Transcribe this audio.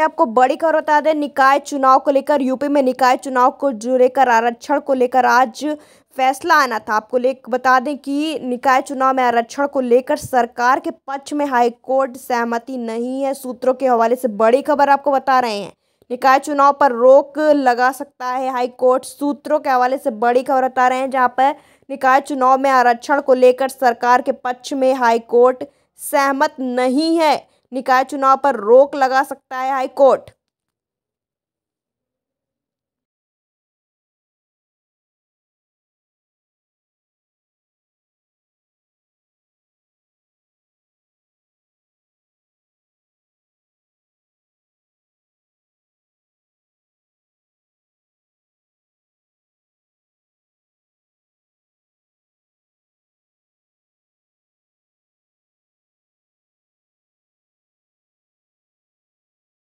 आपको बड़ी खबर बता दें निकाय चुनाव को लेकर यूपी में निकाय चुनाव को जो लेकर आरक्षण को लेकर आज फैसला आना था आपको ले बता दें कि निकाय चुनाव में आरक्षण को लेकर सरकार के पक्ष में हाईकोर्ट सहमति नहीं है सूत्रों के हवाले से बड़ी खबर आपको बता रहे हैं निकाय चुनाव पर रोक लगा सकता है हाईकोर्ट सूत्रों के हवाले से बड़ी खबर बता रहे हैं जहां पर निकाय चुनाव में आरक्षण को लेकर सरकार के पक्ष में हाईकोर्ट सहमत नहीं है निकाय चुनाव पर रोक लगा सकता है हाईकोर्ट